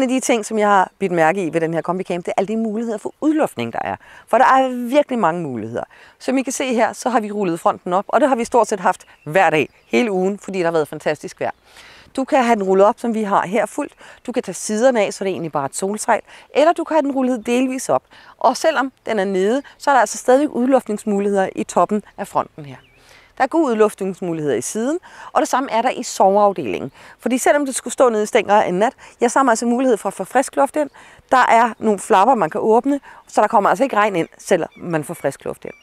en af de ting, som jeg har bidt mærke i ved den her kombicamp, det er alle de muligheder for udluftning, der er. For der er virkelig mange muligheder. Som I kan se her, så har vi rullet fronten op, og det har vi stort set haft hver dag, hele ugen, fordi der har været fantastisk vejr. Du kan have den rullet op, som vi har her fuldt. Du kan tage siderne af, så det er egentlig bare et solsejl. Eller du kan have den rullet delvis op. Og selvom den er nede, så er der altså stadig udluftningsmuligheder i toppen af fronten her. Der er gode udluftningsmuligheder i siden, og det samme er der i soveafdelingen. Fordi selvom det skulle stå nede i stænger en nat, ja, så har man altså mulighed for at få frisk luft ind. Der er nogle flapper, man kan åbne, så der kommer altså ikke regn ind, selvom man får frisk luft ind.